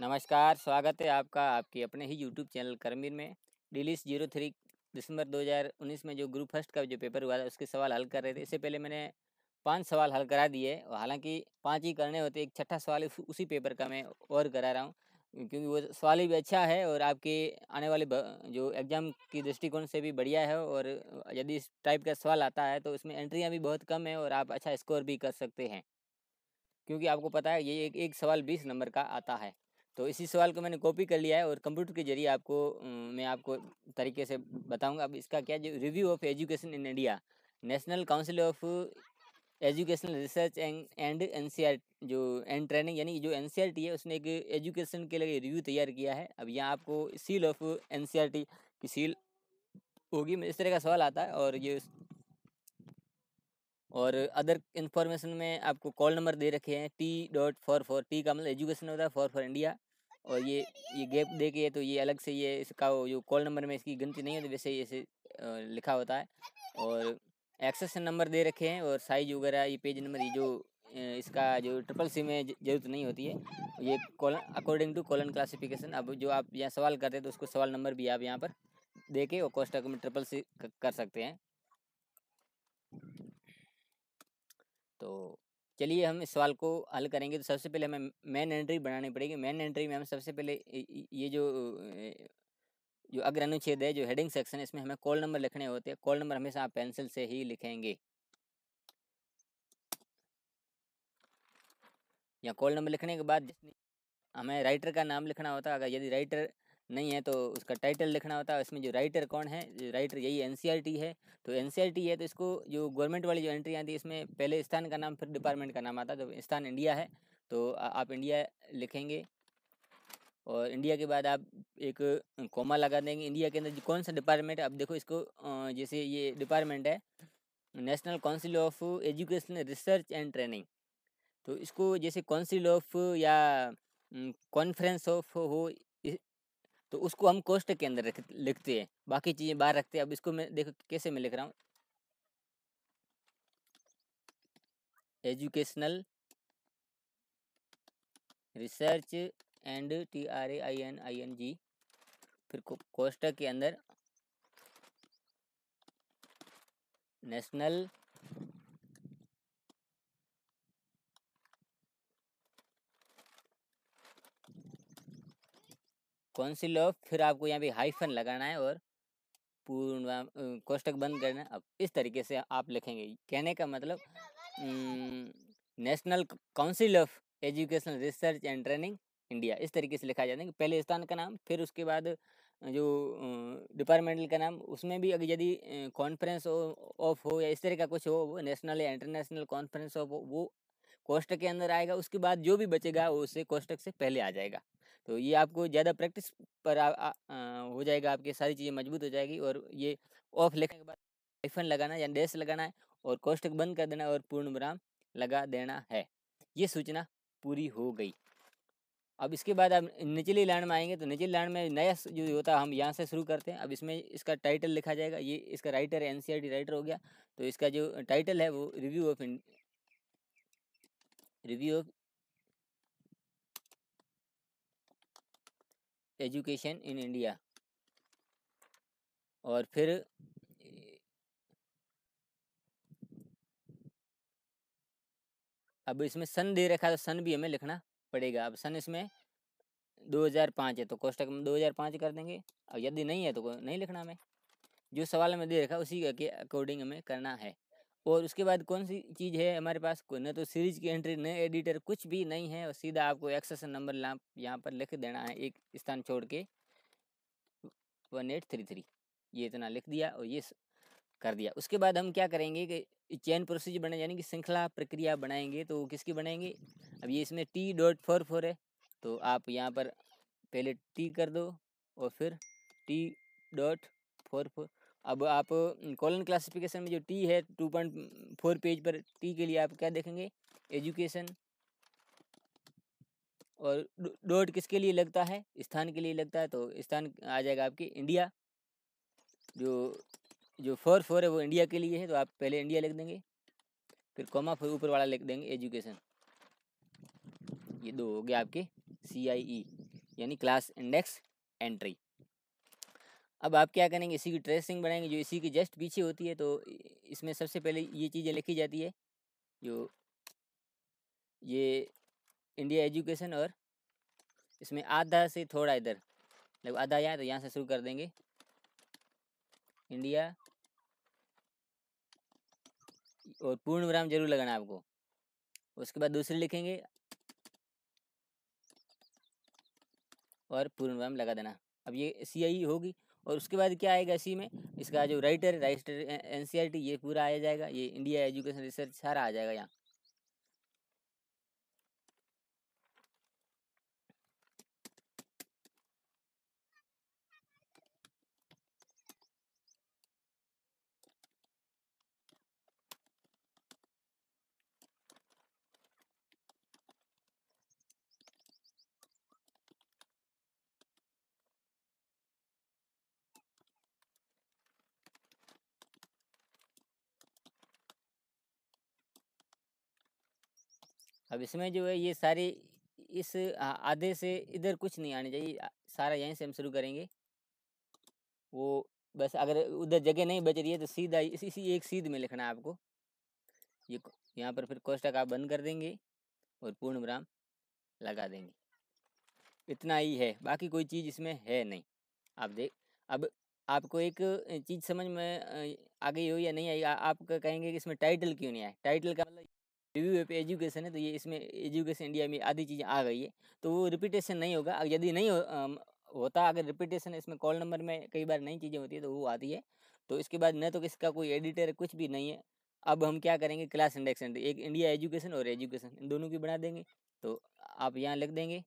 नमस्कार स्वागत है आपका आपके अपने ही यूट्यूब चैनल करमीर में डिलीस जीरो थ्री दिसंबर 2019 में जो ग्रुप फर्स्ट का जो पेपर हुआ था उसके सवाल हल कर रहे थे इससे पहले मैंने पांच सवाल हल करा दिए हालांकि पांच ही करने होते एक छठा सवाल उसी पेपर का मैं और करा रहा हूँ क्योंकि वो सवाल भी अच्छा है और आपके आने वाले जो एग्ज़ाम की दृष्टिकोण से भी बढ़िया है और यदि इस टाइप का सवाल आता है तो उसमें एंट्रियाँ भी बहुत कम है और आप अच्छा स्कोर भी कर सकते हैं क्योंकि आपको पता है ये एक एक सवाल बीस नंबर का आता है तो इसी सवाल को मैंने कॉपी कर लिया है और कंप्यूटर के जरिए आपको मैं आपको तरीके से बताऊंगा अब इसका क्या review of education in India national council of educational research and and N जो एंड ट्रेनिंग यानी जो एन है उसने एक एजुकेशन के लिए रिव्यू तैयार किया है अब यहाँ आपको सील ऑफ एन की सील होगी इस तरह का सवाल आता है और ये और अदर इन्फॉर्मेशन में आपको कॉल नंबर दे रखे हैं T dot four four T का मतलब एजुकेशन होता है फोर फोर इंडिया और ये ये गैप दे के तो ये अलग से ये इसका जो कॉल नंबर में इसकी गिनती नहीं होती वैसे ही ऐसे लिखा होता है और एक्सेस नंबर दे रखे हैं और साइज वगैरह ये पेज नंबर ये जो इसका जो ट्रिपल सी में जरूरत नहीं होती है ये colon according to colon classification अब जो आप यहाँ सवाल करते हैं तो उसको सवाल नंबर भी आप यहाँ पर दे के और कॉस्ट में ट्रिपल सी कर सकते हैं तो चलिए हम इस सवाल को हल करेंगे तो सबसे पहले हमें मैन एंट्री बनानी पड़ेगी मैन एंट्री में हम सबसे पहले ये जो जो अग्र अनुच्छेद है जो हेडिंग सेक्शन है इसमें हमें कॉल नंबर लिखने होते हैं कॉल नंबर हमेशा आप पेंसिल से ही लिखेंगे या कॉल नंबर लिखने के बाद हमें राइटर का नाम लिखना होता है अगर यदि राइटर नहीं है तो उसका टाइटल लिखना होता है इसमें जो राइटर कौन है जो राइटर यही एन e है तो एन e है तो इसको जो गवर्नमेंट वाली जो एंट्री आती है इसमें पहले स्थान का नाम फिर डिपार्टमेंट का नाम आता है तो स्थान इंडिया है तो आप इंडिया लिखेंगे और इंडिया के बाद आप एक कोमा लगा देंगे इंडिया के अंदर कौन सा डिपार्टमेंट आप देखो इसको जैसे ये डिपार्टमेंट है national council of education research and training तो इसको जैसे काउंसिल ऑफ या कॉन्फ्रेंस ऑफ हो तो उसको हम कोष्ट के अंदर रख लिखते हैं बाकी चीज़ें बाहर रखते हैं अब इसको मैं देखो कैसे मैं लिख रहा हूँ educational research and T R A I N I N G फिर कोष्ट के अंदर नेशनल कौंसिल ऑफ फिर आपको यहाँ पे हाइफन लगाना है और पूर्ण कोष्टक बंद करना है अब इस तरीके से आप लिखेंगे कहने का मतलब national council of education research and training India इस तरीके से लिखा जाता है पहले स्थान का नाम फिर उसके बाद जो डिपार्टमेंटल का नाम उसमें भी अगर यदि कॉन्फ्रेंस ऑफ हो या इस तरह का कुछ हो वो नेशनल या इंटरनेशनल कॉन्फ्रेंस ऑफ हो वो कोष्टक के अंदर आएगा उसके बाद जो भी बचेगा वो उसे कोष्टक से पहले आ जाएगा तो ये आपको ज़्यादा प्रैक्टिस पर आ, आ, आ, हो जाएगा आपकी सारी चीज़ें मजबूत हो जाएगी और ये ऑफ लिखने के बाद आईफन लगाना या डैश लगाना है और कोष्टक बंद कर देना है और पूर्ण विराम लगा देना है ये सूचना पूरी हो गई अब इसके बाद आप निचली लाइन में आएंगे तो निचली लाइन में नया जो होता है हम यहाँ से शुरू करते हैं अब इसमें इसका टाइटल लिखा जाएगा ये इसका राइटर एन राइटर हो गया तो इसका जो टाइटल है वो review of review of education in India और फिर अब इसमें सन दे रखा है तो सन भी हमें लिखना पड़ेगा अब सन इसमें 2005 है तो कोष्टक में 2005 कर देंगे और यदि नहीं है तो नहीं लिखना हमें जो सवाल हमें दे रखा उसी के अकॉर्डिंग हमें करना है और उसके बाद कौन सी चीज़ है हमारे पास न तो सीरीज की एंट्री न एडिटर कुछ भी नहीं है और सीधा आपको एक्सेसन नंबर यहाँ पर लिख देना है एक स्थान छोड़ के वन एट थ्री थ्री ये इतना लिख दिया और ये कर दिया उसके बाद हम क्या करेंगे कि चैन प्रोसीजर बनाए यानी कि श्रृंखला प्रक्रिया बनाएंगे तो किसकी बनाएंगे अब ये इसमें टी डॉट फोर फोर है तो आप यहाँ पर पहले टी कर दो और फिर टी डॉट फोर फोर अब आप कॉलन क्लासिफिकेशन में जो टी है टू पॉइंट फोर पेज पर टी के लिए आप क्या देखेंगे एजुकेशन और डॉट किसके लिए लगता है स्थान के लिए लगता है तो स्थान आ जाएगा आपके इंडिया जो जो फोर फोर है वो इंडिया के लिए है तो आप पहले इंडिया लिख देंगे फिर कॉमा फिर ऊपर वाला लिख देंगे एजुकेशन ये दो हो गया आपके सी आई ई यानी क्लास इंडेक्स एंट्री अब आप क्या करेंगे इसी की ट्रेसिंग बनाएंगे जो इसी के जस्ट पीछे होती है तो इसमें सबसे पहले ये चीज़ें लिखी जाती है जो ये इंडिया एजुकेशन और इसमें आधा से थोड़ा इधर मतलब आधा यहाँ तो यहाँ से शुरू कर देंगे इंडिया और पूर्ण विराम जरूर लगाना आपको उसके बाद दूसरी लिखेंगे और पूर्ण विराम लगा देना अब ये सी आई होगी और उसके बाद क्या आएगा इसी में इसका जो राइटर राइटर एन ये पूरा आ जाएगा ये इंडिया एजुकेशन रिसर्च सारा आ जाएगा यहाँ अब इसमें जो है ये सारी इस आधे से इधर कुछ नहीं आने चाहिए सारा यहीं से हम शुरू करेंगे वो बस अगर उधर जगह नहीं बच रही है तो सीधा इसी इसी एक सीध में लिखना है आपको ये यहाँ पर फिर कोष्टक आप बंद कर देंगे और पूर्ण विराम लगा देंगे इतना ही है बाकी कोई चीज़ इसमें है नहीं आप देख अब आपको एक चीज़ समझ में आ गई हो या नहीं आई आप कहेंगे कि इसमें टाइटल क्यों नहीं आए टाइटल का मतलब रिव्यू पे एजुकेशन है तो ये इसमें एजुकेशन इंडिया में आधी चीज़ें आ गई है तो वो रिपीटेशन नहीं होगा यदि नहीं हो, आ, होता अगर रिपीटेशन इसमें कॉल नंबर में कई बार नई चीज़ें होती है तो वो आती है तो इसके बाद न तो इसका कोई एडिटर कुछ भी नहीं है अब हम क्या करेंगे क्लास इंडेक्स तो एक इंडिया एजुकेशन और एजुकेशन इन दोनों की बना देंगे तो आप यहाँ लिख देंगे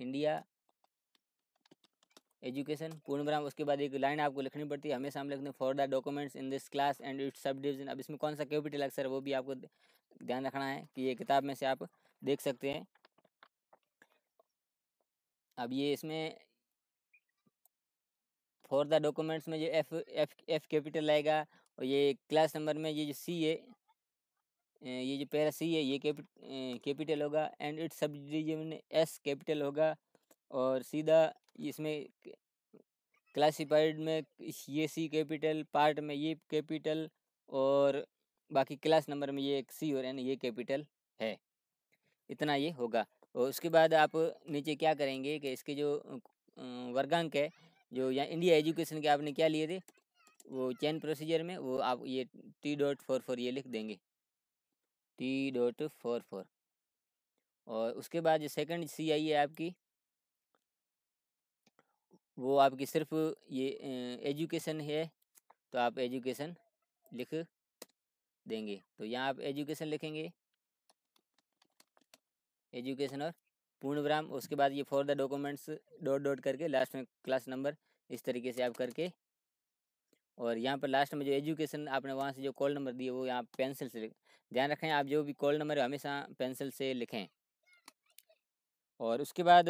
इंडिया एजुकेशन पूर्ण विराम उसके बाद एक लाइन आपको लिखनी पड़ती है हमेशा हम लिखते हैं for the documents in this class and its subdivision अब इसमें कौन सा कैपिटल अक्सर वो भी आपको ध्यान रखना है कि ये किताब में से आप देख सकते हैं अब ये इसमें फॉर द डॉक्यूमेंट्स में जो एफ एफ एफ कैपिटल आएगा और ये क्लास नंबर में ये जो सी है ये जो पैरा सी है ये कैपिटल होगा and its subdivision S capital होगा और सीधा इसमें क्लासिफाइड में ये सी कैपिटल पार्ट में ये कैपिटल और बाकी क्लास नंबर में ये एक सी और एन ये कैपिटल है इतना ये होगा और उसके बाद आप नीचे क्या करेंगे कि इसके जो वर्गांक है जो या इंडिया एजुकेशन के आपने क्या लिए थे वो चैन प्रोसीजर में वो आप ये टी डॉट फोर फोर ये लिख देंगे टी डॉट फोर फोर और उसके बाद जो सेकंड सी आई है आपकी वो आपकी सिर्फ ये एजुकेशन है तो आप एजुकेशन लिख देंगे तो यहाँ आप एजुकेशन लिखेंगे एजुकेशन और पूर्ण विराम उसके बाद ये for the documents dot dot करके लास्ट में क्लास नंबर इस तरीके से आप करके और यहाँ पर लास्ट में जो एजुकेशन आपने वहाँ से जो कॉल नंबर दिए वो यहाँ पेंसिल से ध्यान रखें आप जो भी कॉल नंबर है हमेशा पेंसिल से लिखें और उसके बाद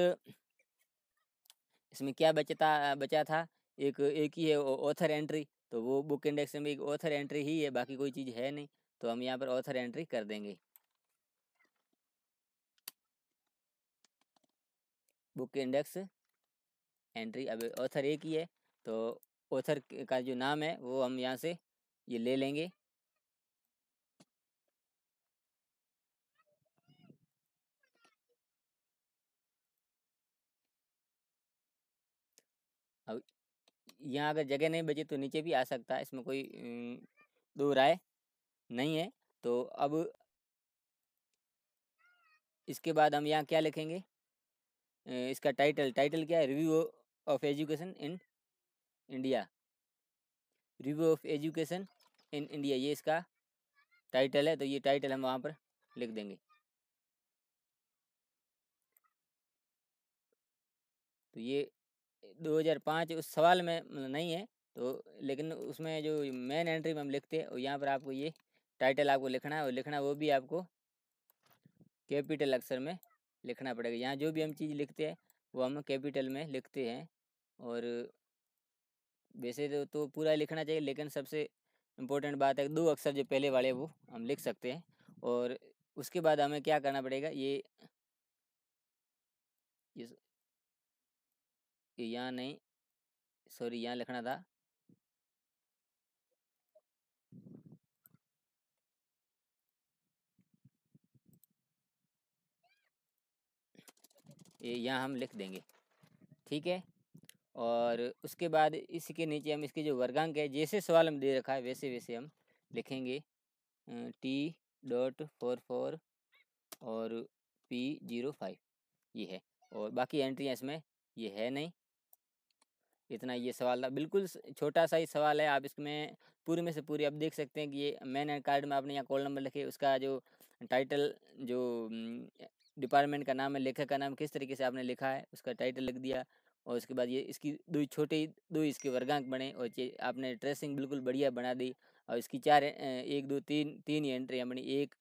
इसमें क्या बचता बचा था एक एक ही है ऑथर एंट्री तो वो बुक इंडेक्स में एक ऑथर एंट्री ही है बाकी कोई चीज़ है नहीं तो हम यहाँ पर ऑथर एंट्री कर देंगे बुक इंडेक्स एंट्री अब ऑथर एक ही है तो ऑथर का जो नाम है वो हम यहाँ से ये ले लेंगे यहाँ अगर जगह नहीं बची तो नीचे भी आ सकता है इसमें कोई दो राय नहीं है तो अब इसके बाद हम यहाँ क्या लिखेंगे इसका टाइटल टाइटल क्या है review of education in India review of education in India ये इसका टाइटल है तो ये टाइटल हम वहाँ पर लिख देंगे तो ये 2005 उस सवाल में मतलब नहीं है तो लेकिन उसमें जो मेन एंट्री में हम लिखते हैं और यहाँ पर आपको ये टाइटल आपको लिखना है और लिखना वो भी आपको कैपिटल अक्षर में लिखना पड़ेगा यहाँ जो भी हम चीज़ लिखते हैं वो हम कैपिटल में लिखते हैं और वैसे तो, तो पूरा लिखना चाहिए लेकिन सबसे इम्पोर्टेंट बात है दो अक्षर जो पहले वाले वो हम लिख सकते हैं और उसके बाद हमें क्या करना पड़ेगा ये यहाँ नहीं सॉरी यहाँ लिखना था ये यहाँ हम लिख देंगे ठीक है और उसके बाद इसके नीचे हम इसके जो वर्गांक है जैसे सवाल हम दे रखा है वैसे वैसे हम लिखेंगे टी डॉट फोर फोर और पी जीरो फाइव ये है और बाकी एंट्रियाँ इसमें ये है नहीं इतना ये सवाल था बिल्कुल छोटा सा ही सवाल है आप इसमें पूरे में से पूरी आप देख सकते हैं कि ये मैन कार्ड में आपने यहाँ कॉल नंबर लिखे उसका जो टाइटल जो डिपार्टमेंट का नाम है लेखक का नाम किस तरीके से आपने लिखा है उसका टाइटल लिख दिया और उसके बाद ये इसकी दो छोटे दो इसके वर्गांक बने और ये आपने ट्रेसिंग बिल्कुल बढ़िया बना दी और इसकी चार एक दो तीन तीन ही एंट्री बनी एक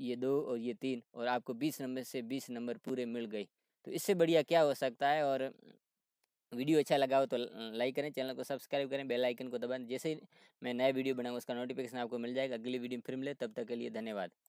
ये दो और ये तीन और आपको बीस नंबर से बीस नंबर पूरे मिल गए तो इससे बढ़िया क्या हो सकता है और वीडियो अच्छा लगा हो तो लाइक करें चैनल को सब्सक्राइब करें बेल आइकन को दबाएं जैसे ही मैं नया वीडियो बनाऊंगा उसका नोटिफिकेशन आपको मिल जाएगा अगली वीडियो फिर मिले तब तक के लिए धन्यवाद